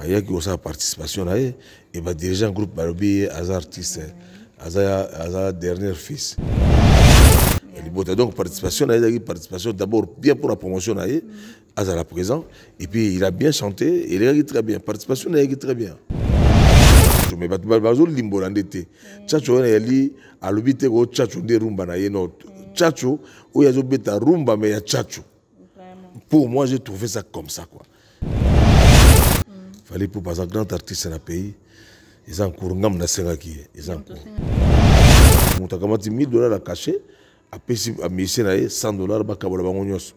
ayaki sa participation na ye e un groupe balobi ye artiste aza dernier fils libota donc participation na participation d'abord bien pour la promotion na ye azala présent et puis il a bien chanté il elekaki très bien participation na très bien mais bato bazolimbola nde Chacho tchacho wana yali à te ko chacho des rumba na ye no tchacho oyo azobeta rumba y a chacho. pour moi j'ai trouvé ça comme ça quoi fallait pour pas un grand artiste dans le pays ils ont couru ngam na senga ki ils ont couru muta kama ti 1000 dollars la caché à pesi à misé na 100 dollars ba kabola bango nyos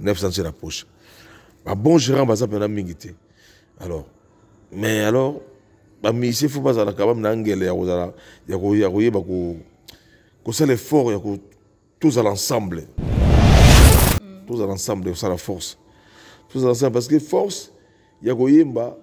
900 c'est la poche ba bon gérant baza pena mingité alors mais alors ba misé faut pas la kabam na ngele ya kozala ya ko ya ko yeba ko ko ça l'effort ya ko tous à l'ensemble tous à l'ensemble ça la force tous à l'ensemble parce que force ya ko yemba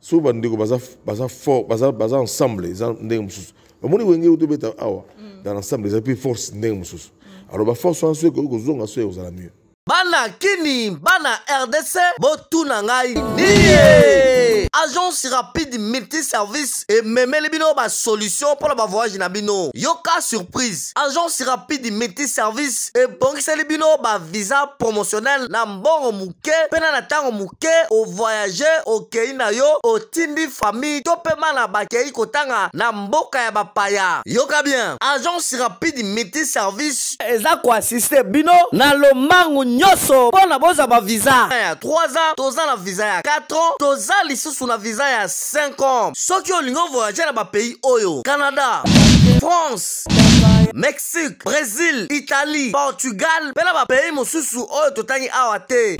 so bandeko baza fort baza ensemble eza ndenge mosusu bamoni wenge otobeta awa mm. dans l'ensemble eza mpe force ndenge mosusu mm. alors baforce wana so ekoki kozonga so ekozala mieux bana kini bana rdc botuna ngai niye agence rapide multi-service les bino solution pour le bas voyage n'abino. yoka surprise agence rapide multi-service ebongiseli bino visa promotionnel na mbongo moke mpe na au ntango au voyageur au na yo au tindi famille to man kei ko kotanga na mboka ya bapaya yoka bien agence rapide multi-service eza koasiste bino na lombangu nyoso pour na boza bas visa. 3 ans toza na visa ya 4 ans toza lisusu na viza ya 5 ans soki olingi ovoyage na bapeyi oyo canada france Mexique, Brésil, Italie, Portugal, oh,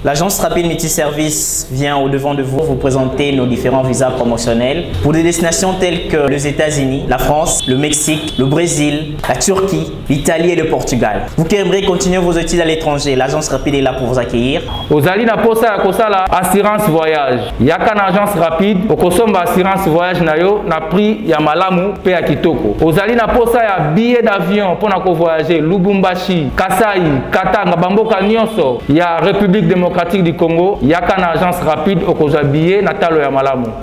L'agence Rapide Multi Service vient au devant de vous vous présenter nos différents visas promotionnels pour des destinations telles que les États-Unis, la France, le Mexique, le Brésil, la Turquie, l'Italie et le Portugal. Vous qui aimerez continuer vos études à l'étranger, l'agence Rapide est là pour vous accueillir. posa na posa la assurance voyage. a na agence rapide pour consommer assurance voyage na yo na prix ya malamu pe ya kitoko. posa ya billet d'avion avion mpona voyager lubumbashi kasai katanga bamboka nyonso a république démocratique du congo il y a qu'une agence rapide au billet Natalo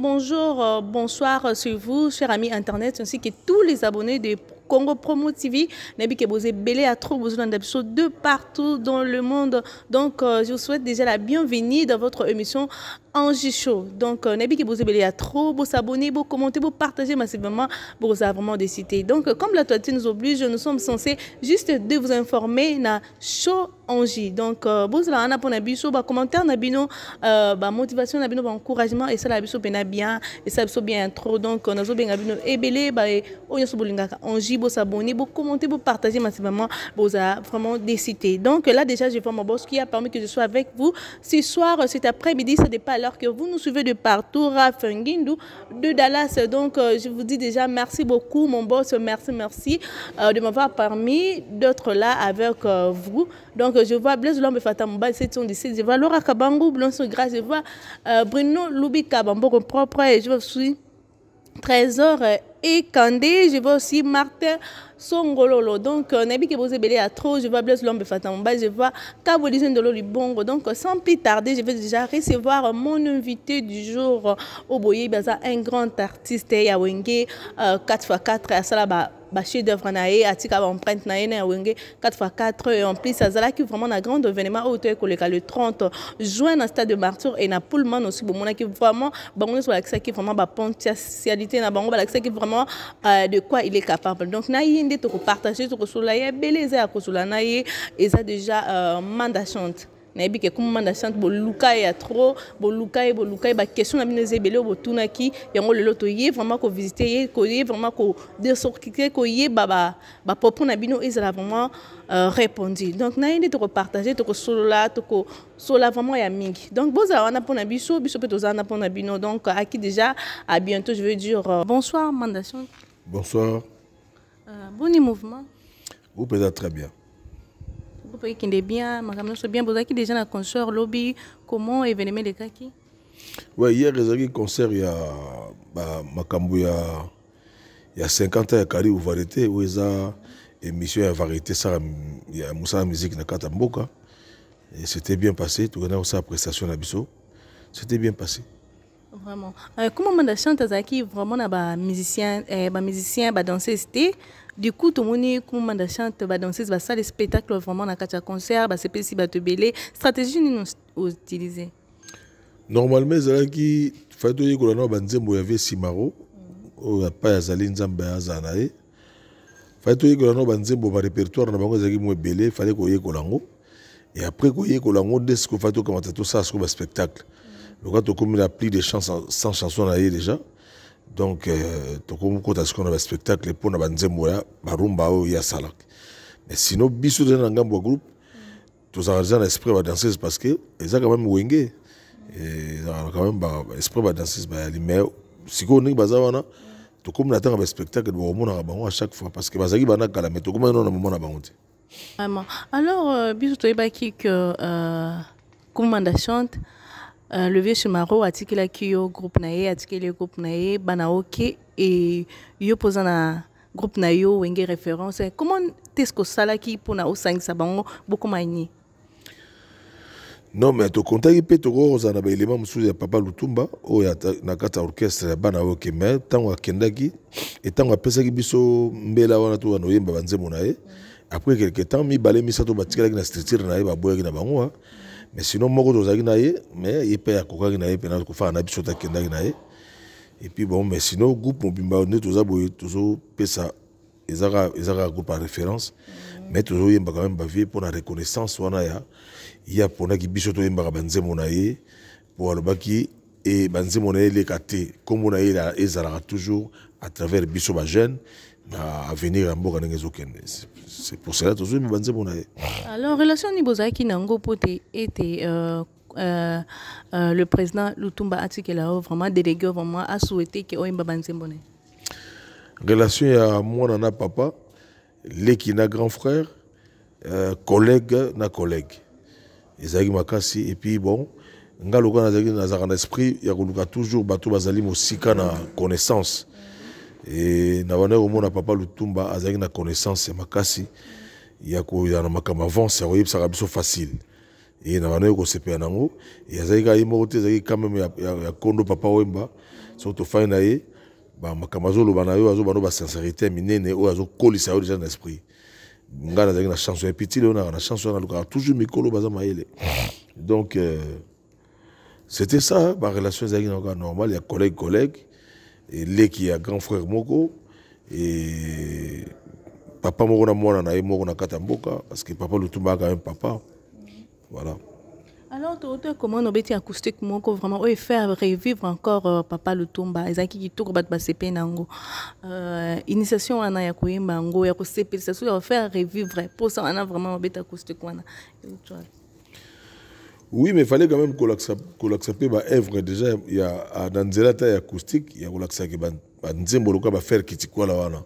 bonjour euh, bonsoir sur vous chers amis internet ainsi que tous les abonnés de Congo Promo TV. Nabi Kebose Belé a trop besoin de partout dans le monde. Donc, euh, je vous souhaite déjà la bienvenue dans votre émission Angie Show. Donc, n'oubliez pas de vous trop, vous abonner, vous commenter, vous partager massivement pour ça vraiment décidé Donc, euh, comme la toile nous oblige, nous sommes censés juste de vous informer na show Angie. Donc, vous allez en pour biso, bah commentaire na euh, bino, bah, motivation na bino, bah, encouragement et ça la biso pena bien et ça biso bien trop. Donc, nous avons bien et ebelé, bah eh, on oh, y a sobolinga Angie, vous abonner, vous commenter, vous partager massivement pour ça vraiment décidé Donc là déjà, je vois mon boss qui a permis que je sois avec vous ce soir, cet après-midi, ça n'est pas alors que vous nous suivez de partout, Rafengindou, de Dallas. Donc, euh, je vous dis déjà merci beaucoup, mon boss. Merci, merci euh, de m'avoir parmi d'autres là avec euh, vous. Donc, je vois Blaise Lombe Fatamouba, c'est son décès. Je vois Laura Kabangou, Blanche grâce. Je vois Bruno Lubika, Bambogo propre. Je je suis Trésor et Candé. Je vois aussi Martin songololo donc bel et à trop je vois blesse lombe fata moba je vois kabolise ndolo libongo donc euh, sans plus tarder je vais déjà recevoir mon invité du jour euh, oboyé boyer un grand artiste ya wenge 4x4 à salaba chef d'œuvre na atika en naé na 4x4 et en plus azalaki vraiment un grand événement au toye koleka le 30 juin au stade de martyr et na pullman aussi qui vraiment bango nyonso qui vraiment bapotentialité na bango bah, qui vraiment euh, de quoi il est capable donc naye tout partager, tout ye ebele eza ya kozolola na ye eza deja uh, manda chante nayebi ke kuma manda chante boluka ya trop boluka ye boluka ye bakestion na bino eza ebele oyo botunaki yango lelo toye vraiment kovisite ye koye vraiment kodesortike koyeba bapopo na bino ezala vraiment euh, répondu donc naye nde tokopartage toko tokosola vraiment ya mingi donc bozala wana mpona biso biso mpe tozala wana mpona bino donc aki déjà à bientôt je veux dire bonsoir manda bonsoir euh, bon mouvement. Vous être très bien. Vous pouvez qu'il est bien, madame bien, vous avez déjà un concert, lobby, comment événement de Kaki Oui, hier, y a un concert, il y a bah, Makambu, il y a 50 ans, il y a Kari ou où ils ont émission, il y a ça il y a Moussa Musique, na Katamboka. Et c'était bien passé, tout le monde a prestation à Bissot. C'était bien passé vraiment komamanda euh, chante azalaki vraiment na musicien euh, musicien bamusicien danser c'était du coup comment tomoni danser chante ça les spectacles vraiment na concert kati ya concert basepelisi te ebele stratégie nous utiliser normalement ezalaki fai toyekola na banzembo ya vie simaro on oyo epai azali nzambe azala na ye fai toyekola na banzembo barepertoire na bango ezalaki mo fallait fale koyekola yango et après koyekola yango nde sikoy fai tokamata tosala sikoy spectacle donc on plus de 100 chansons na déjà donc euh, on a spectacle un spectacle pour barumba ou mais sinon, si dans un groupe un esprit parce que ont quand même ils quand même bah, esprit mais bah, si baza wana un spectacle un spectacle à chaque fois parce que bah, bana kala mais alors chante uh, levier shimaro atikelaki yo groupe na ye atikeli ye groupe na ye bana oke e yo mpoza na groupe na yo wenge référence comment teceque osalaki mpona osangisa bango bokoma nye non mais tokontaki mpe tokozala na baelema mosusu ya papa lutumba oyo na kati ya orchestre ya bana oke me ntango akendaki entango apesaki biso mbela wana to wana oyemba banzembo na ye après quelque temps mibale misato batikelaki na structure na ye baboyaki na bango mais sinon moko tozalaki na ye mais ye mpe akokaki na ye mpena kofaka na biso takendaki na ye epuis bon mais sinon groupe mobimba nde toza boye tozopesa eza kaka groupe ya référence mais tozoyembaka meme bavie mpona reconnaissance wana ya ye aponaki biso toyembaka banzembo na ye mpo alobaki e eh, banzembo na ye eleka te nkombo na ye ezalaka toujours à travers biso bajeune à venir à mboka ndenge ezokende c'est pour cela tozwi mema nzembo na ye alors relation ni bozalaki qui n'a te ete euh, euh, euh, le président Lutumba atikela vraiment délégué vraiment a souhaité que oyemba banzembo na ye relation à mwana nana papa leki na grand frère euh, collègue na collègue Et ezalaki makasi puis bon nga lokola nazalaki nazalaka na esprit ya koluka toujours bato bazali mosika na connaissance et na bandai papa lutumba azalaki na connaissance ya makasi ya na makambo avance akoyebisaka biso facile et na ko kosepela nango e azalaki kaka ga te même ya kondo papa wemba to na ye bana yo bano ba sincérité minene azo yo na esprit na chance ya petit na chance wana luka toujours mikolo baza donc euh, c'était ça relation na normal ya collègue collègue et les qui a grand frère Moko et papa Moko na moi na Moko na Katamboka parce que papa Lutumba a quand même papa voilà alors auteur comment on obtient acoustique Moko vraiment oh, et faire revivre encore euh, papa Lutumba qui qui kitoko basse basse nango euh initiation ana ya koyemba ngo ya ko on so faire revivre pour ça on a vraiment obtient acoustique wana oui mais fallait quand même kolakisa kolakisa mpe baœuvre déjà ya na nzela ata ya acoustique ya kolakisaki banzembo lokola bafaire kitikwala mm. wana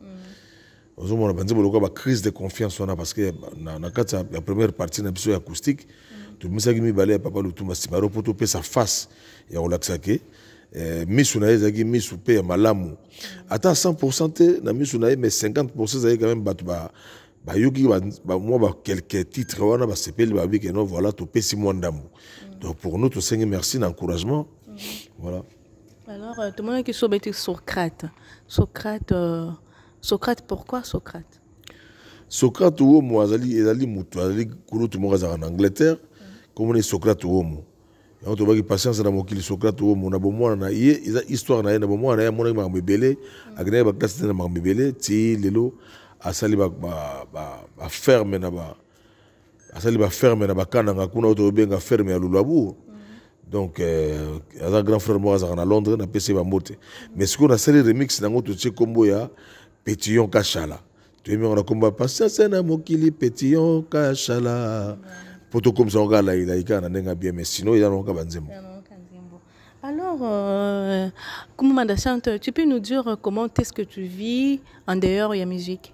ozomona banzembo lokola bacrise de confiance wana parce que na kati ya première partie na biso ya acoustique mm. tobimisaki mibale ya papa lutumba simaro mpo topesa face ya kolakisaki misu na ye ezalaki misu mpe ya malamu ata 100 pourcent te na misu na ye mais 50 pourcent ezalaki quand même bato bayoki bamwa bah c'est pas le babi que non voilà topesi mwa ndambu mm. donc pour nous tosengi merci d'encouragement mm. voilà alors euh, tout le monde qui beti socrate socrate euh, socrate pourquoi socrate socrate omo azali ezali Ali azali kulutu moko azalaka en angleterre mm. est socrate te yango tobaki patience mon qui socrate omo na bomwana na ye eza histoire na ye na bomwana na ye amonaki makambo ebele akendaki baklasse na makambo ebele ti lelo asali ferme na ba asali ferme na bakana nga kuna oto benga ferme ya lulabu donc euh, a grand frère moko Londres na londres napesi ye mais ce mais a sali remix ngoto totie combo ya petillon kashala tu yango na nkombo ya pasiase na mokili petillon kashala poto tokomisa yango kaka lailai kaka na ndenge ya bien mais sinon eza nango kaka banzembo Alors, euh, Kumumanda Chante, tu peux nous dire comment est-ce que tu vis en dehors de la musique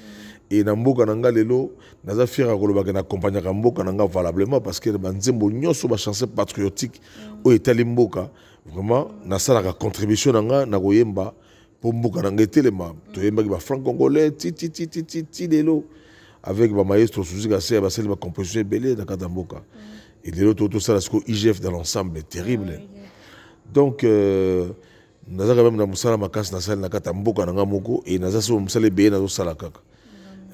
e na mboka na nga lelo naza fier ya kolobaka nakompagnaka mboka na nga valablement parce que banzembo nyonso bachance patriotique oyo etali mboka vraiment nasalaka contribution na nga na koyemba mpo mboka na nga etelema toyembaki bafranc congolais tititititi lelo avec bamaestro susi kaseya basali bacomposition ebele na kati ya mboka e lelo tosala sikoyo igf dans l'ensemble terrible ah, donc euh, naza ka meme na mosala makasi nasali na kati ya mboka na nga moko e naza so mosala ebeye nazosala kaka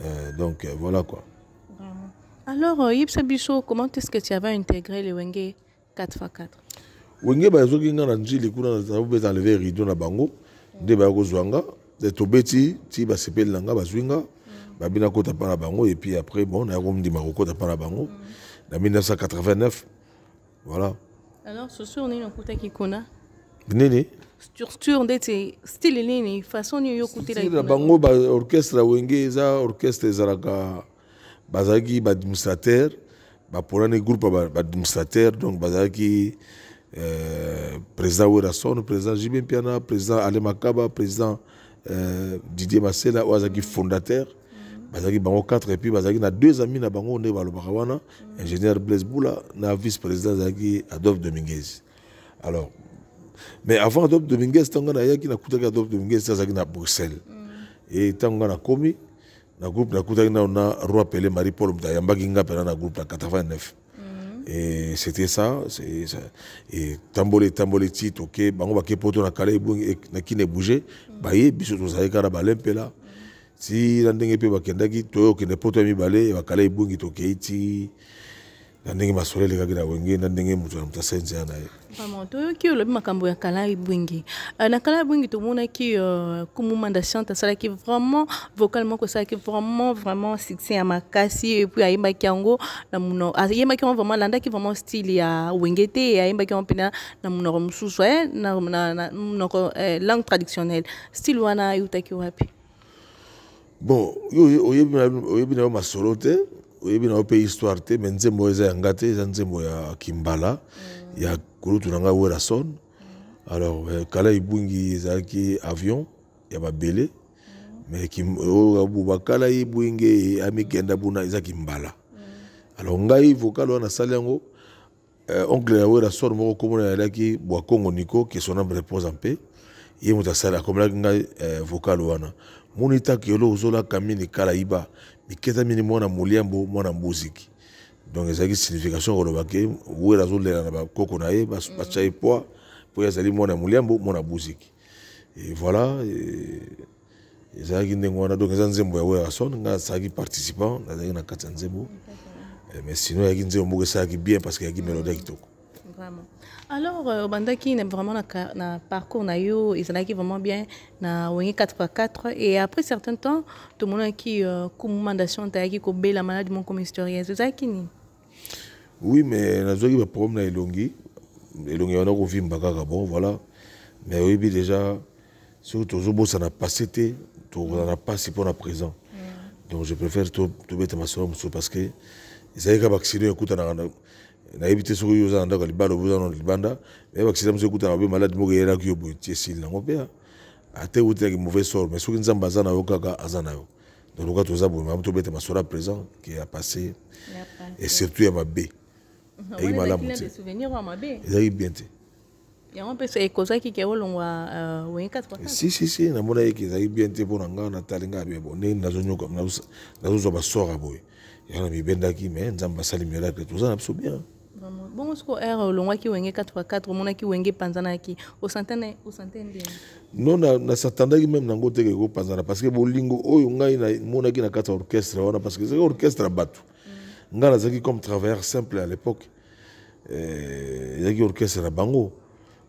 Euh, donc euh, voilà quoi. Alors, euh, Yves Bisso, comment est-ce que tu avais intégré le Wenge 4x4 Wenge, bah, zoki nga nanji le kuna na zabu beza lever rido na bango, de ba ko zwanga, de tobeti ti ba langa ba zwinga, ba bina kota para bango et puis après bon, na ko dit maroko Kota para bango. Na 1989. Voilà. Alors, ce soir, on est en Kouta Kikona. Nini? structure ndeti style nini façon nini yokutela na bango ba orchestre wenge eza orchestre bah, ba bazalaki ba baponani groupe baadministrateur donc bazaki euh, président werason président Jim piana président ale makaba président euh, didier masela oyo fondateur bazaki bango 4 puis bazaki na deux amis na bango nde balobaka wana ingénieur blaise Boula na vice président azalaki adolphe dominguez alors mais avant adolphe dominguez ntango nga nayaki nakutaki adolphe dominguez azalaki na bruxelles mm. e ntango nga nakomi na groupe nakutaki nao na roi pele marie paul mutu ayambaki nga mpena na groupe na 89 mm. Et c'était ça, ça. Et tambolé, tambolé, titre, ok, bango baké poto na kala ebungi na kine bougé, mm. baye biso tozali kala balempe là. Si na ndenge pe bakendaki toyo kende poto ya mibale bakala ebungi tokei ti na ndenge masolo elingaki na wenge na ndenge moto na moto asenzeya na ye toyoki olobi makambo ya kala ebwingi euh, na kala ebwingi tomonaki euh, kumumanda chante asalaki vraiment vocal moko asalaki vraiment vraiment succès ya makasi epuis ayembaki yango na monoro ayembaki yango vraiment alandaki vraiment style ya wenge te ayembaki yango mpena na monoro mosusu e na monoko eh, langue traditionnelle style wana eutaki wapi bon yo oyebi na yo masolo te oyebi na yo mpe histoire te me nzembo oyo eza yanga te eza nzembo ya kimbala ya kulutu na ngai werason alors eh, kala ebungi ezalaki avion ya babele me oyo bubakala ye bwenge amikenda buna eza kimbala alors ngai vocal wana asali yango eh, oncle ya werason moko komona yalaki bwakongo niko kesonambre reposa mpe ye moto akomelaki ngai eh, vocal wana muni taki yolo ozolaka mini kala iba miketa mini mwana moliambo mwana mbuziki donc ezalaki signification koloba ke wera azolela na bakoko na ye mm. batya ye poids mpo ye azali mwana moliambo mwana buziki e voilà ezalaki ndenge wana donc eza nzembo ya werason ngai azalaki participant nazalaki na kati ya nzembo eh, mais sino yaki nzembo moko esalaki bien parce que yaki melodi ya kitoko vraiment alors Banda euh, qui na vraiment na, parcours na yo ezalaki vraiment bien na wengi 4x4 et après certain temps tout le monde tomonaki euh, kumu mandation tayaki kobela maladi moko mysteriese ezalaki ni oui mais nazwaki problème na elongi elongi wana kovimba kaka bon voilà mais oui, déjà soki tozobosana passé te tokozala na pour la présent mm. donc je préfère tobeta ma mosusu parce que ezalaki kaka baaccident na nayebi te soki oza na ndako ya libanda oboza na libanda me bakisida moso ekutana mabe maladi moko eyelaki yo boye tie esili nango mpe ate eutelaki mauvais sort mais soki nzambe aza na yo kaka aza na yo donc loka toza boye makambo tobeta masora présent ke ya passé et surtout ya mabe mmh. eyaki malamu te ezalaki bien te yango mpe ekozwaki ke olongwa euh, si si si namona yeke ezalaki bien te mpo na nga natali nga bien bo ndenge nazonyoka nazozwa basora boye yango na mibendaki mais nzambe asali miracle toza na biso bien bongo siko heure olongwaki wenge 4 omonaki wenge epanzanaki no nasatandaki meme nango teke ekopanzana parceke bolingo oyo ngai namonaki na kati ya orchestre wana parceke ezaki orchestre ya bato ngai nazalaki comme travailleur simple à l'époque ezalaki eh, orchestre na bango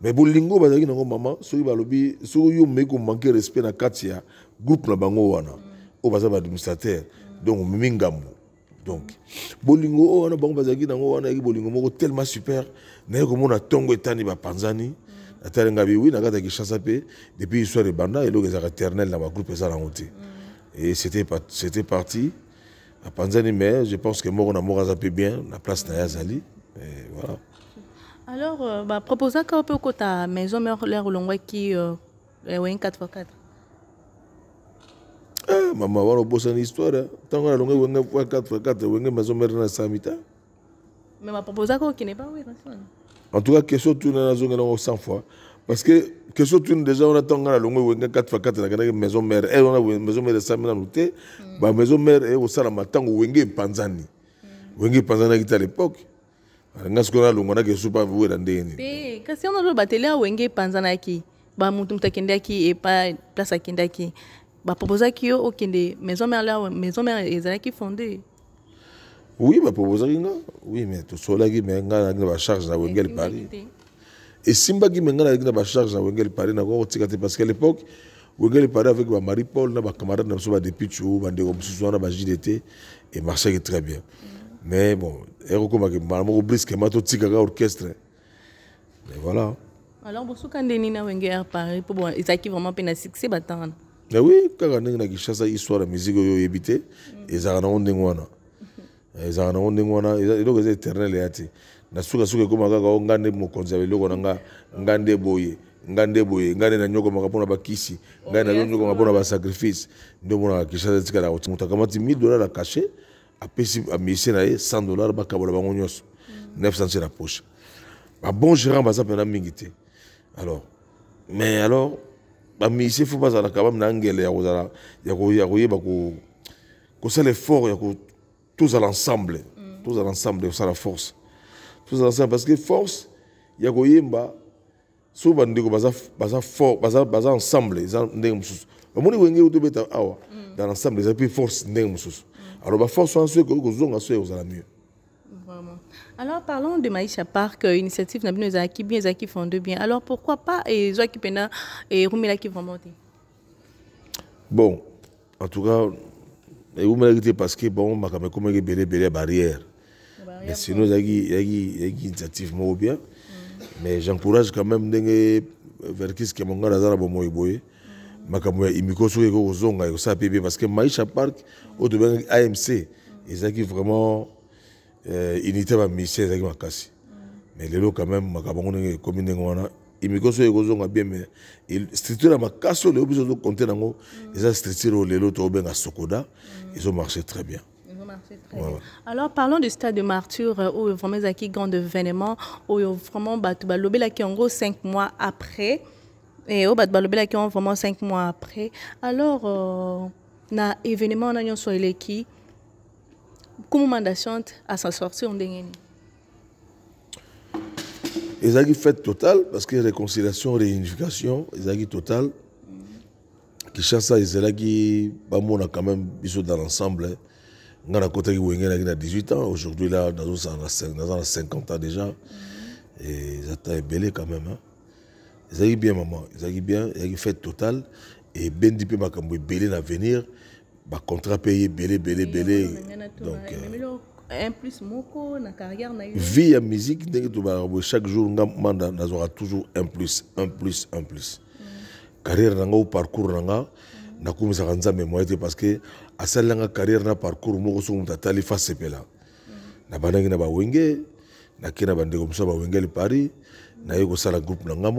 mais bolingo bazalaki nango mama soki balobi soki yo mei komanke respect na kati ya groupe na bango wana mm. oyo baza baadministrateur mm. donc omemi ngambo donc bolingo on a bon bazaki on wana bolingo moko tellement super naye komona ntongo etani bapanzani natalenga bi wi na kati ya kinshasa mpe depuis histoire et eloko ezalaka éternel na groupe groupe nango te et c'était c'était parti Panzani, mais je pense que moko na moko aza bien la place na ye Et voilà alors euh, baproposaka peu mpe ta maison mère lere olongwaki ewayi 4 x 4 mama wana obosani histoire ntango nalonge wenge 4 wenge mazomere na samita en tout cas question tuna nazongela ngo 100 fois parce que question tuna déjà wana eh, hmm. eh, ntango hmm. nga nalonge wenge 4 nakendaki maison mare e wana maison mare esami nanu te bamaison mare ekosalama ntango wenge epanzani wenge epanzani akiti a l'époque nga sikoyo nalongwanaki esupa wela ndenge nini kasi wana lobatele awenge epanzanaki bamutu mutu akendaki epa place akendaki Bah baproposaki yo kende maison mère lawa maison mère qui fondé oui bah proposer nga oui mais tout me ngai nalaki na charge na wengel paris esimbaki qui ngai nalaki na bacharge na wengel paris nakoka kotika te parce que l'époque wengel paris avec Marie paul na bacamarade na biso badepichu bandeko mosusu wana et emarchaki très bien mais bon ekokomaki mbala moko briskema totikaka orchestre mais voilà alors bosukandeni na wenge air paris mpo qui vraiment mpe na succès eh oui kaka ndenge na kinshasa histoire ya musique oyo oyebi te ezalaka nango ndenge wana ezalaka nango ndenge wana eloko eza éternel eya te na sukasuka ekóma kaka o nga nde mokonzi ya biloko na nga nga nde boye nga nde boye nga nde nanyokomaka mpona bakisi nga nde nazonyokomaka mpona basacrifice nde omonaka kinshasa etikala moto akamati 1000 dollar akache apesi amusicien na ye 100 dollar bakabola bango nyonso 900 na poche babon gérant baza mpena mingi te alors mais alors bamisie fo bazalaka bamina angele ya kozala ya koyeba kosala effort ya tozala ensemble mm. tozala ensemble kosala force tozala ensemble parce que force ya koyemba so bandeko baza fort baza ensemble eza ndenge mosusu bamoni wenge oyo tobeta awa mm. dans l'ensemble eza mpe force ndenge mosusu mm. alors baforce wana so ekoki kozonga so ya kozala mieux Alors parlons de Maïcha Park, euh, initiative Nabino Zaki, bien Zaki font de bien. Alors pourquoi pas et Zaki Pena et Rumela qui vont monter Bon, en tout cas, Rumela qui parce que bon, ma caméra comme elle belé belé barrière. Mais sinon Zaki Zaki Zaki initiative moi bien. Mm. Mais j'encourage quand même d'engue vers qui ce que mon gars Lazara moi iboye. Hein. Mm. Ma caméra imiko sur les gros zonga et ça parce que Maïcha Park au devant AMC, mm. Zaki vraiment unité avec ma makasi mm. mais lelo quand même makambo yango ndenge ekomi ndenge wana imikoso oyo ekozonga bien mais structure ya makasi oyo lelo biso ozokonte nango mm. eza structure oyo lelo tobenga sokoda mm. marché très bien très Voilà. Alors parlons du stade de martyr où vraiment zaki grand événement où vraiment batu balobé qui en gros 5 mois après et au batu qui ont vraiment 5 mois après. Alors euh, na événement na nyon soit qui à s'en sortir ndengeni une fête totale parce que réconciliation réunification ils ezalaki totale kinshasa on a quand même biso dans l'ensemble hein. On a a 18 ans aujourd'hui là on a 50 ans déjà ils ont belé quand même ezalaki hein. bien ils ezalaki bien ezalaki fête totale et ebendi mpe ma ebele belé l'avenir bacontract contrat payé, belé, donc euh, vie musique chaque jour on toujours un plus un plus un plus mm. carrière parcours na avons un parce que la carrière na parcours moko soki nous atali fa sepela mm. na ba nous na bandeko à paris nous groupe na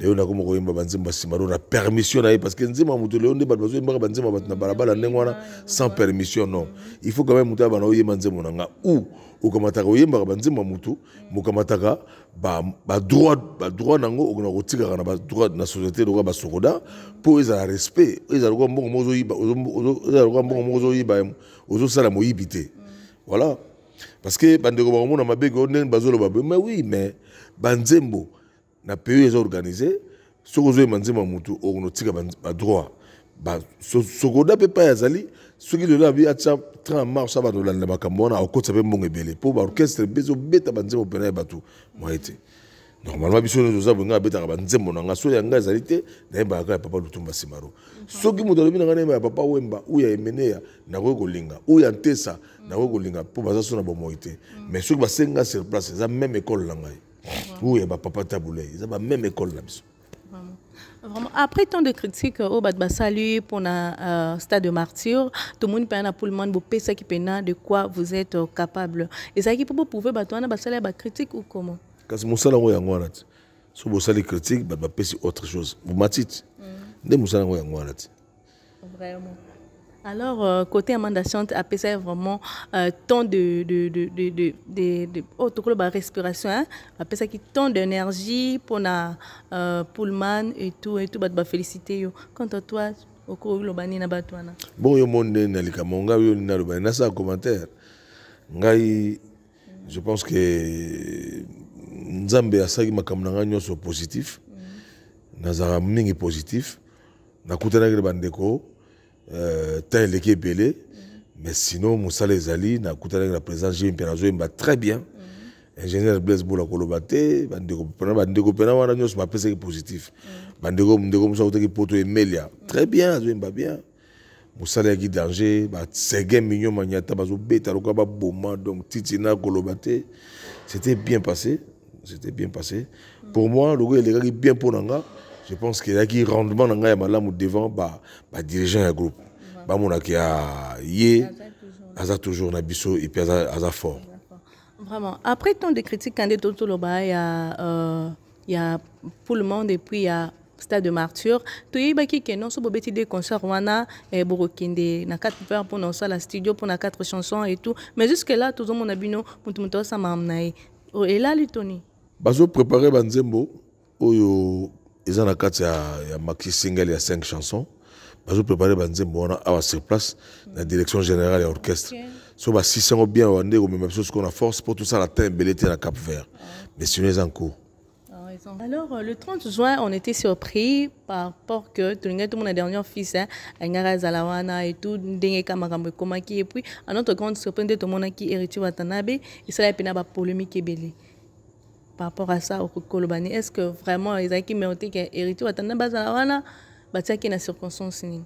leo nakoma koyemba banzembo nsima to na permission na ye parce que nzembo ya moto leo nde bato bazoyembaka banzembo ya bato na balabala ndenge wana sans permission non il faut quand même moto abana oyemba nzembo na nga ou okamataka oyembaka banzembo ya motu mokamataka badroit badroit nango okona kotikaka na badroit na société lokola basokoda mpo ezala respect ezala lokola mbongo moko ozoyiba ozosala moyibi te voilà parce que bandeko bakomona mabeko ndenge bazoloba mais oui mais banzembo na pays oyo e eza organise soki ozoyemba nzembo ya motu okono otika badroit sokoda mpe epai azali soki lelo abi atia train en marche a bato olandela makambo wana okotisa mpe mbongo ebele mpo baorchestre mpe ezobeta banzembo pena ya bato mwa ete normalement biso nyonso oza boyinga abetaka banzembo na nga so yanga ezali te nayembaka kaka ya papa lutumba simaro soki moto alobi na nga nayemba ya papa wemba oyo ya emeneya nakoki kolinga oyo ya ntesa nakoki kolinga mpo baza so na bomoi te mais soki basenga sur place eza meme ekole na ngai papa taboulé, ils eza même école là biso Vraiment. Après tant de critiques, au bas de salut pour un euh, stade de martyr, tout le monde peut pour le monde, pour ça qui pena de quoi vous êtes euh, capable. Et ça qui peut prouver, bah toi, bah critique ou comment? Parce que mon salaire est Si vous salut critique, bah bah pèse autre chose. Vous m'attendez. Mm. Dès vous salaire est Vraiment. Alors, euh, côté Amanda Chante, apesa vraiment euh, tant de, de, de, de, de, de oh, bah, respiration, hein? apesa qui tant d'énergie pour na euh, Pullman et tout, et tout, bah, bah, yo. Quant à toi, okolobani na bato wana bon yo monde, na nalikambo ngai oyo nalobani nasala commentaire ngai je pense que nzambe asalaki makambo mm. na ngai nyonso positif nazalaka mingi positif nakutanaki na bandeko euh, l'équipe belé. Mhm. Mais sinon, Moussa Ali, na présence na présence Jim il m'a très bien. Mhm. Ingénieur Blaise Boula Kolobate, bandeko positif. Poto mhm. Très bien, bien. Moussa danger, bah, mignon Magnata, bazo beta loka bah, boma donc Titina Kolobate. C'était bien passé, c'était bien passé. Pour moi, le bien je pense que a qui rendement dans ngai malamu devant ba ba dirigeant ya groupe ba monaki ya a ça toujours na biso et puis aza, fort vraiment après tant de critiques quand tout toloba ya euh ya pour le monde et puis a stade de martyr non, ke nyonso bobeti de concert wana bokokende na 4 heures mpona la studio pour na quatre chansons et tout mais jusque là tout tozomona bino motu moto asamam na ye elali oh, toni bah, préparer banzembo oyo oh, a na kati ya, ya maxi single ya 5 chansons ben banzembo bon à sur place La direction générale et orchestre okay. so basisi yango bien au même chose qu'on a force tout ça la ebele te à cap vert ah. mais sinon eza ncour ah, Alors, euh, le 30 juin, on était surpris par rapport que tout le monde mon dernier fils, hein. Angara Zalawana et tout, Ndenge Kamakambe Komaki, et puis, à notre grande surprise, tout le monde qui héritier Watanabe, et cela est pénal polémique et par rapport à ça Kolobani est ce que vraiment ezalaki mérité ke hérité batanda bazala ah, wana batiaki na circonstance nini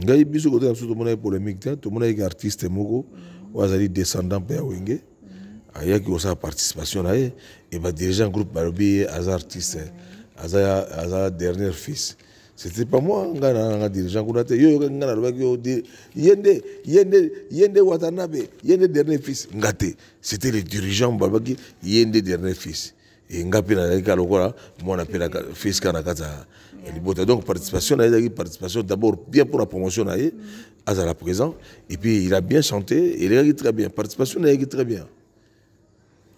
côté biso kota na biso tomonaki polémique hein. monde tomonaki artiste mogo oyo mm. azali descendant mpe ya wenge mm. ayaki kosala participation là eh. et bah badirige un groupe balobi ye artiste artiste mm. aza dernier fils c'était pas moi nga na nga dirigeant qui te yo yo nga na lobaki yo dire yende yende yende watanabe yende dernier fils ngate c'était le dirigeant yende dernier fils et ngapi na nazalaki lokola mwana mpe fils qui na kati donc participation na participation d'abord bien pour la promotion à la la présent et puis il a bien chanté il est très bien participation na yaki très bien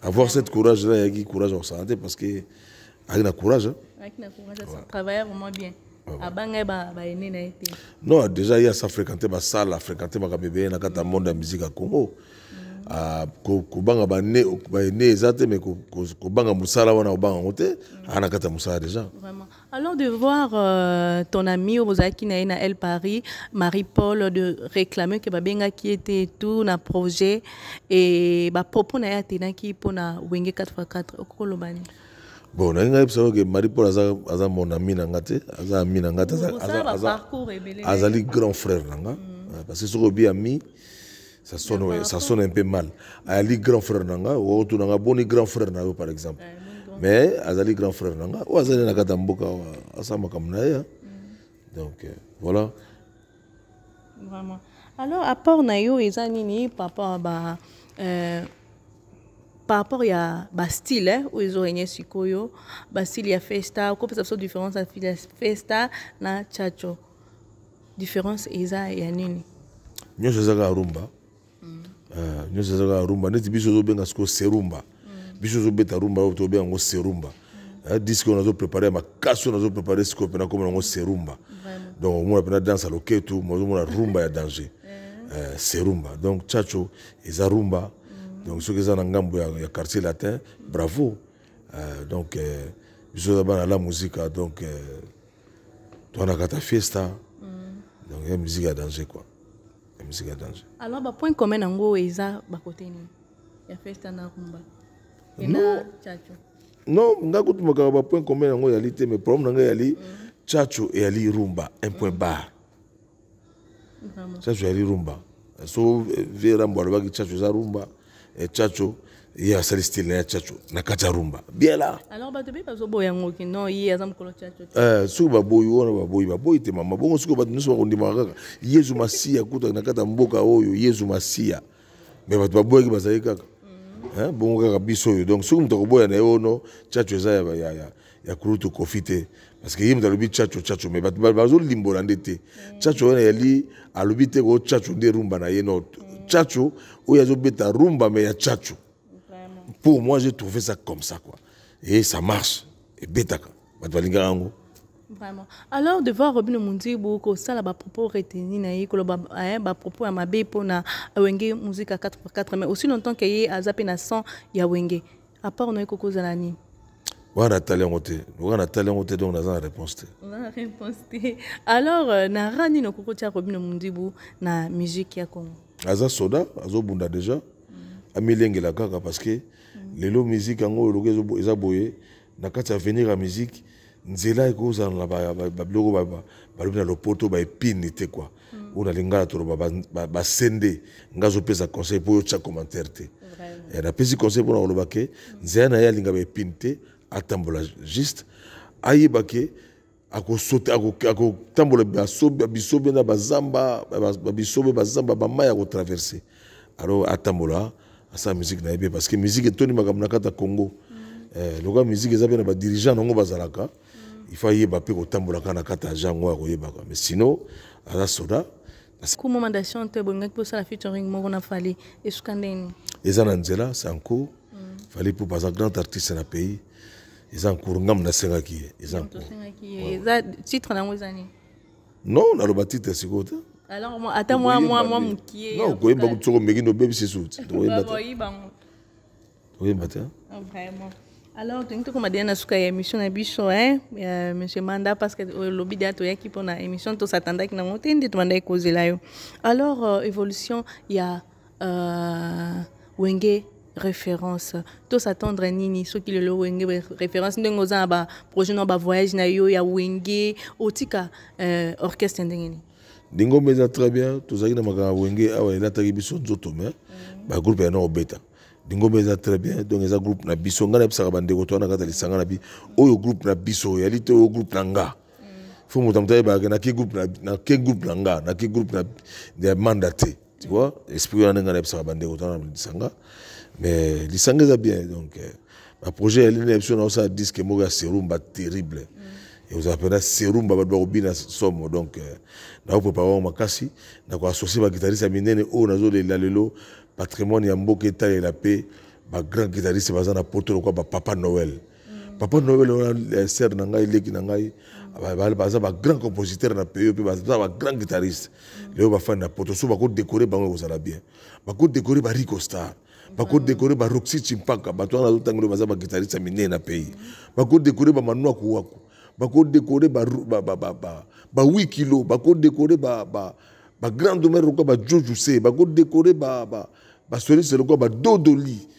avoir cette courage là yaki courage en santé parce que avec na courage hein. avec na courage ça travaille vraiment bien non déjà ye asa fréquenté basala afréquenté makambo ebele na kati ya monde ya musique ya congo mm. ah, kobanga baene eza te mais kobanga mosala wana kobanga yango te mm. aa na kati ya mosala déjà Allons de voir euh, ton ami oyo bozalaki na ye na el paris marie paul de réclamer que ke qui était tout na projet et bapropos na ye atenaki mpona wenge 4 x 4 okokoloba nini bon nalingi nayebisa oke marie paul aza mon ami na nga te aza ami na nga te azali grand frère na nga mm. parce que soki obi ami ça sonne, ça sonne un peu mal ayali grand frère na nga okotuna nga boni grand frère na yo par exemple mais azali grand frère na nga oyo azali na kati ya mboka awa asala makambo na ye mm. donc euh, voilà vraiment alors apport na yo eza nini papa ba euh, par rapport ya bastyle eh, oyo ezoregne sikoyo bastyle ya festa okopesa biso différence ya festa na chacho différence eza ya nini nyonso ezaka ya rumba nyonso ezaka ya rumba neti biso ozobenga sikoyo serumba mm. biso ozobeta rumba oyo tobenga yango serumba mm. euh, diske oyo nazoprépare ya makasi oyo nazoprépare sikoyo mpena komona yango serumba donc omona mpena danse ya loketu ozomona rumba ya danger euh, serumba donc chacho eza rumba donc soki eza na ngambo ya quartier latin bravo uh, donc euh, biso eza bana la musika donc euh, toanaka ta fiesta mm. donc ya musike ya danger quoi ya musike ya danger alors bapoint commun yango eza bakote nini ya fiesta na rumba ena chacho non nga kutumakaka bapoint commun yango eyali te mais problème na ngai eyali mm. chacho eyali rumba un point mm. bar chacho eyali rumba so vera mbo alobaki chacho eza rumba mm. Eh, chacho ye asali style na ya chacho na kati ya rumba biela eh, soki baboyi wana baboyi baboyi te mama bongo soki bato nyonso bakondimaka kaka yezu masiya kutaka na kati ya mboka oyo yezu masiya me bato baboyaki bazali kaka mhm. eh, bongo kaka biso oyo donc soki moto akoboya na ye ono chacho eza ya kurutu kofi te parceke ye moto alobi chacho chacho me bato bazolimbola nde te mhm. chacho wana yali alobi te ko chacho nde rumba na ye no tchatcho, ou yazobeta rumba, mais ya tchatcho. Pour moi, j'ai trouvé ça comme ça, quoi. Et ça marche. Et bêta, quoi. Vraiment. Alors, de voir Robin Mundibo, que ça, là, propos retenu, na, que là, eh, propos à ma bé, pour na, wenge, musique à 4x4, mais aussi longtemps qu'il y a zappé na 100, ya wenge. À part, on a eu Coco Zalani. wana talengo te wana talengo te donc on a na réponse te réponse te alors euh, na ra coco tia Robin robino mundibu na musique ya congo aza soda azobunda déjà amilengela kaka parce que lelo musique yango eloko eza boye na kati ya avenir ya musique nzela ekozala na babiloko balobi na lopoto baepine te kua mm. oyo nalingala toloba basende nga azopesa conseil mpo oyo otya commentaire te eh, napesi conseil mpona koloba ke nzela na ye alinga baepine te atambola juste ayeba ke akosote akotambola biso mpe na bazamba biso mpe bazamba bamai akotraverse alors atambola asala musike na ye mpe parce que musike etoni makambo na kati ya congo mm. eh, lokola musike eza mpe na badirigant nango bazalaka mm. ifa yeba mpe kotambola kaka na kati ya jango akoyebaka mais sinon aza soda commandation te bolingaki mpo osala featuring moko na fali esuka ndeni eza na nzela c'est en cours fali mpo baza grand artiste na pays eza nkour ngambo nasengaki ye eza titre nango eza nini non naloba titre sikoyo te ata mwa mokie non euh, okoyemba kutsoko omeki nde obebisi su te tokoyemba te ah, alors tolingi tokoma deya na suka ya émission na biso e monsieur manda parce que olobi euh, deya toyaki mpona émission tosatandaki nango te nde tobandaki kozela yo alors euh, évolution ya wenge référence tosatendre nini soki le wenge référence ndenge oza na baprojet na bavoyage na yo ya wenge otika uh, orchestre ndenge nini ndenge très bien tozalaki na makambo ya wenge awa elataki biso nzoto me groupe yana kobeta Dingo meza très bien donc eza groupe na biso ngai nayebisaka bandeko to na kati ya lisanga na bi oyo groupe na biso ya lite oyo groupe na nga fo moto a na ki groupe na ki groupe na nga na ki groupe na manda te tu vois esprit wana ndenge na yebisaka bandeko tana na lisanga mais lisanga eza bien donc euh, baprojet elene na biso naosala diske moko ya serumba terrible ozala mpena serumba bato bakobina somo donc euh, nakoprépare wango makasi nakoassocie bagitariste ya minene oyo nazolela lelo patrimoine ya mboka etalela mpe bagrand guitariste baza na poto lokwa bapapa noel papa noel wana ser na ngai leki na ngai mm. baza bagrand compositeur na pays oyo mpe baza bagrand guitariste lelo bafandi na poto so bakodekore bango ekozala bien bakodekore barico star bakodekore baroxi chimpaka bato wana azotangelo baza baguitariste ya minene na pays e bakodekore bamanua kuwaku bakodekore bawikilo bakodekore bagrand domaire lokwa bajojo se bakodekore basoliste lokwa badodoli ba, ba, ba, ba, ba, ba, ba, ba, ba,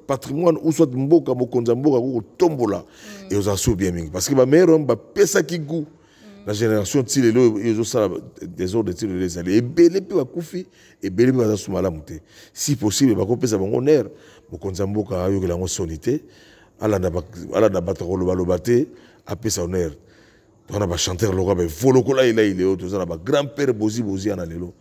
patrimoine ou soit mboka mokonzi ya mboka et aux so bien mingi parce que ma mère on va pesa qui goût mm. la génération et aux ti lelo ezosala e- desordre ti lelo ezali ebele mpe bakufi ebele mpe baza sou mala te si possible bakopesa bango nere mokonzi ya mboka ayokela a soni te alanda a kolobaloba te apesa honere toza na bachanteur lokola bevolokola elai lelo toza ba grand père bozi ana lelo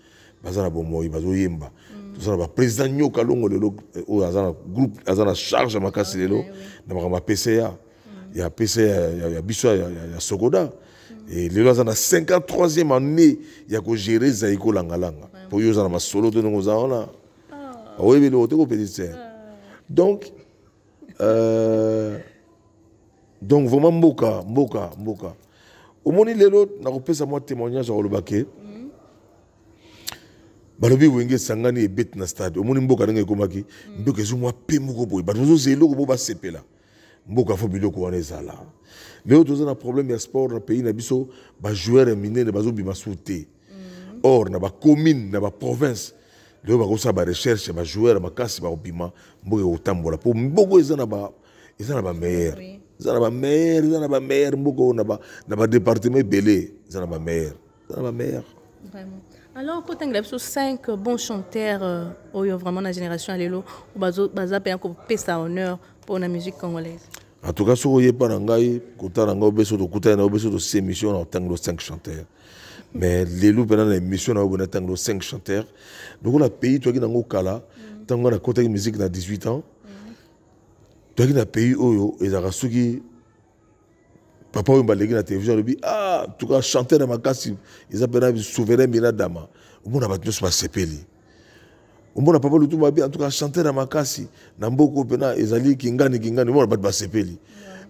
baza bomoi bazoyemba mm. tozala baprésident nyoka longo lelo euh, oyo oh, aza na groupe aza na charge ya makasi lelo ah, na makambo ya pca ya pca ya biso ya sokoda mm. lelo aza na 53e année ya kogere zai kolangalanga mpo yo oza na masolo to ndenge oza wana ah. ah, oyebeli ote kopéditiere donc euh, donc vraiment mboka mboka mboka omoni lelo nakopesa mwa témoignage ya koloba ke balobi wenge esangani ebeti na stade omoni mboka ndenge ekomaki mboka ezomwa mpe moko boye bato bazozwa eloko mpo basepela mboka fo biloko wana ezala lelo toza na problème ya sport na pays na biso bajoueur minene bazobima su te or na bacommune na baprovince lelo bakosala barecherche bajoueur makasi bakobima mboka ekotambola mpo mboko eza na bameillere eza na bameillere eza na bameillere mboka oyo na badepartement ebele eza na bameillere eza na bameillere alors kota ngela sur 5 euh, bons chanteurs euh, oyo oh, vraiment na génération ya lelo baza mpe ya kopesa honneur pour la musique congolaise en tout cas soki oyeba na ngai kotala na ngai obeso besoin na obeso missions émission na otangelo 5 chanteurs mais lelo mpena les missions na oyo bona tangelo 5 chanteurs Donc n'a pays là. Tant kala ntango nga nakotaki musique na 18 ans toyaki na pays oyo ezalaka soki papa oyo baleki na télévision alobi ah tuka chanteur ya makasi eza mpena souverain miradama omona bato nyonso basepeli omona papa lutumba abi antuka chanteur ya makasi na mboka mpena ezali kingani kingani omona bato basepeli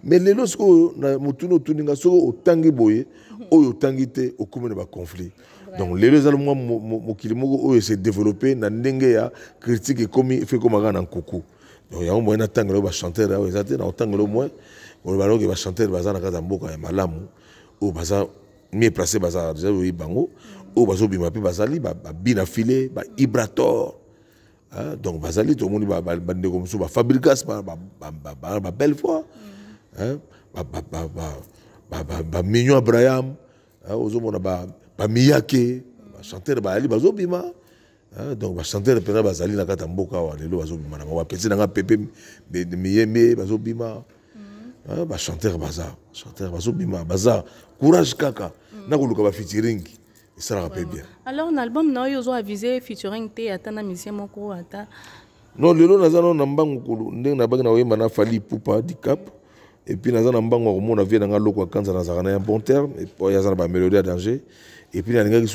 mais lelo sikoyo na motuni otuni nga soki otangi boye mm-hmm. oyo otangi te okómi na baconflit donc lelo ezali mwa mokili moko oyo ese développe na ndenge ya critique ekomi efo ekomaka na nkuku yango moye natangela oyo bachantere oyo eza te na kotangela moye oloba loke bachantere baza na kati ya mboka ya malamu oyo baza mie place bazala deja oyebi bango oyo bazobima mpe bazali babina file baibrator donc bazali tomoni bandeko mosusu bafabrikas babelle foi bamignon abraham ozomona bamiyake bachantere bayali bazobima Ah, donc bachanteur mpenza bazali na kati ya mboka awa lelo bazobima na bango bapeti nga pepe miyembe bazobima mm. ah, bachanteur baza chanteur bima baza courage kaka mm. na koluka bafitiringi esalaka mpe bien alors na album na oyo ozo avisé featuring te atana na misien moko ata non lelo naza nao na mbango kolo ndenge nabaki na koyemba na fali pupa dicap epuis naza na mbango ya komona vie nanga loko akanza nazalaka na ya bon terme aza na ba ya danger et puis, Nzemo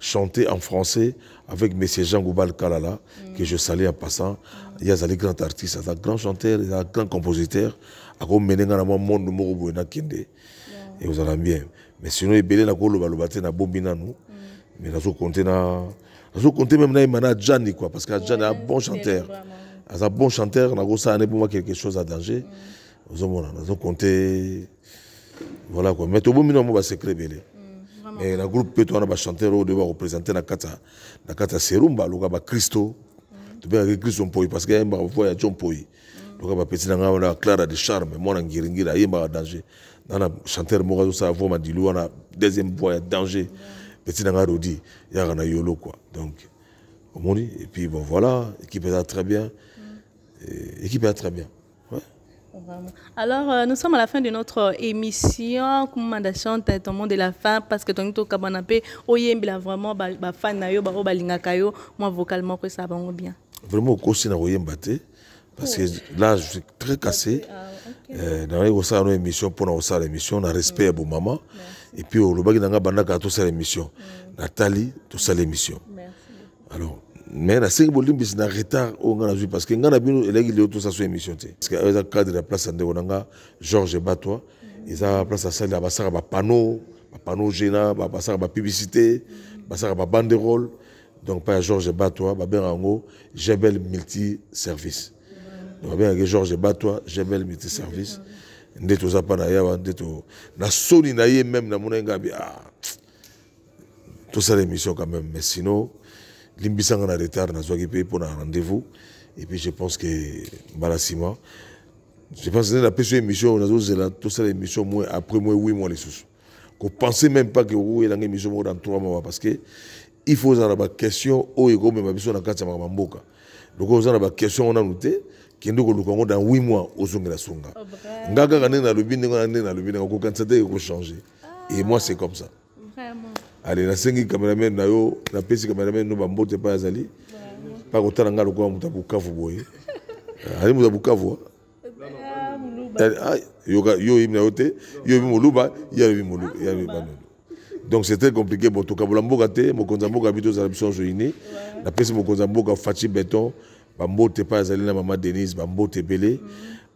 chanté en français avec M. Jean Goubal Kalala, que je salue en passant. Il y a des grands artistes, des grands chanteurs, des grands compositeurs. Il y a monde Kende. Et vous allez bien. Mais sinon, il y a des gens qui Mais ils ont compté même na parce que Jani est un bon chanteur. un bon chanteur, moi quelque chose à danger. Ils ont compté. voilà quoi mais tobombi mm, na mo basecret ebele mais na groupe mpe to wana bachanteur oyo doyo barepresente na kati na kati ya serumba aloka bakristo mm. tobengaki kristo mpoi parce que ayembaka voi ya jo mpoi mm. loka bapeti na nga wana clara de charme mwana ngiringiri ayembaka danger nana chanteur moko azosala voi madilu wana deuxième voi ya danger peti na nga rodi yaka na yolo quoi donc omoni et puis bon voilà équipe eza très bien équipe eza très bien Alors, euh, nous sommes à la fin de notre émission. Kumandation, ton monde de la fin, parce que ton toka banapé, l'a vraiment, ba, fan na yo, ba oba yo, moi vocalement, que ça va bien. Vraiment, aussi na oyembate, parce que oh. là, je suis très cassé. Ah, euh, dans les ça, nos émission pour nous, ça, émission, on a respect pour mm. maman. Et puis, au lobagi, nanga banaka, tout ça, l'émission. Mm. Nathalie, tout ça, l'émission. Alors, me nasengi bolimbisi na retard oyo ngai nazwi parce que ngai na bino eleki leo tosaso émission te parce que eza euh, cadre ya place ya ndeko na nga george batwa mm-hmm. eza place asalela basaka bapano bapano géna basaka bapiblicité mm-hmm. basaka babanderole donc pa mm-hmm. ya george batwa babengaka yango gebel multi service donc babengaka george batwa gebel multi service nde toza mpa na yawa nde to na soni na ye meme namonaki ngai abi ah tosala émission quand même mais sinon Limbisang en retard, pour un rendez-vous. Et puis je pense que Balassima, je pense que la personne émission, tout ça, après moi, oui, mois les sous. Qu'on pensait même pas que vous avez une émission dans trois mois parce que il faut avoir question, oh, et comme ma Donc, on question, on a noté. dans 8 mois nga un na un te et moi c'est comme ça ale nasengi cameraman na yo napesi cameraman no bambote mpa azali mpa kotala ngai lokola moto ya bukavu boye ah, ali moto ya bukavu ah, ah, yo oyebi na yo te yo oyebi moluba ye alobi banunu donc c'est très compliqué bon tokabola mboka te mokonzi ya mboka bito ozala biso nyonso ini napesi mokonzi ya mboka faci beton bambote mpe azali na mama denise bambote ebele mm.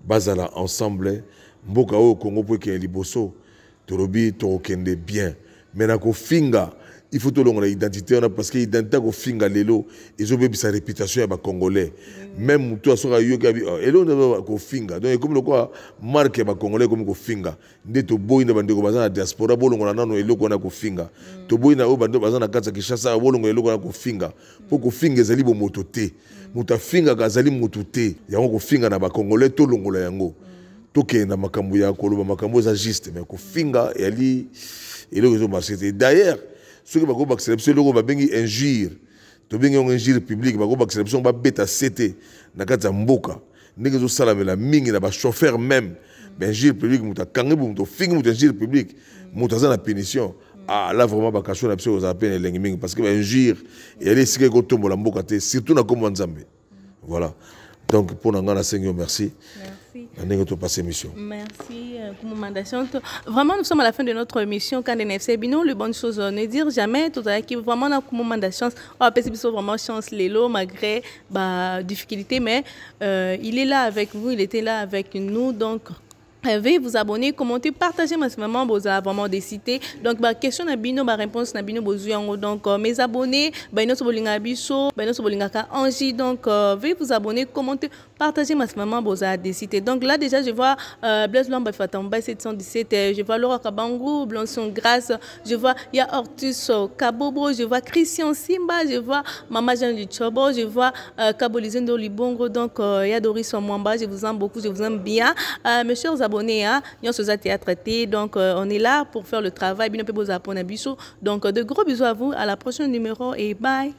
bazala ensemble mboka oyo kongo mpo ekende liboso tolobi tokokende bien mena kofinga il faut tolongola identité wana parce que identité akofinga lelo ezobebisa réputation ya bacongolais même motu asoka yoki eloko akofinga donc ekomi lokola marke ya bacongolais ekomi kofinga nde toboyi na bandeko baza na diaspora bolongola nano eloko wana kofinga mm. toboyi na oyo bandeko baza na kati ya kinshasa bolongola eloko wana kofinga mpo kofinga ezali bomoto te mm. moto afingaka azali motu te yango kofinga na bacongolais tolongola yango mm. tokende na makambo ya koloba makambo eza juste mais kofinga eyali eloko ezomarche te d'ailleurs soki bakobakisela biso eloko babengi injure tobengi yango injure publique bakobakisela on va bêta se te mboka. kati ya mboka ndenge ezosalamela mingi na chauffeur même bainjure public, moto akangi moto ofingi moto injure public, moto zan na punition ah là vraiment bakasho na biso kozala pene elengi mingi parce que et bainjure eyali esika la mboka te surtout na nkombo nzambe voilà donc pour nous, Seigneur, merci. merci Merci. merci euh, Merci. vraiment nous sommes à la fin de notre émission Merci. le bonne chose euh, ne dire jamais Tout vraiment moment Merci. chance vraiment chance malgré bah, difficulté, mais euh, il est là avec vous il était là avec nous donc Veuillez vous abonner, commenter, partager massivement vraiment Donc ma bah, question na bino ma bah, réponse na bino donc euh, mes abonnés bah, donc euh, veuillez vous abonner, commenter Partagez ma maman Boza des cités. Donc là, déjà, je vois euh, Blaise Fatamba 717, euh, je vois Laura Kabangou, Blanson Grasse, je vois Ya Hortus euh, Kabobo, je vois Christian Simba, je vois Mama Jean-Louis Chobo, je vois euh, Kabolizendo Libongo, donc euh, Ya Doris Mwamba, je vous aime beaucoup, je vous aime bien. Euh, mes chers abonnés, hein, Sosa Théâtre T, donc euh, on est là pour faire le travail. Donc de gros bisous à vous, à la prochaine numéro et bye.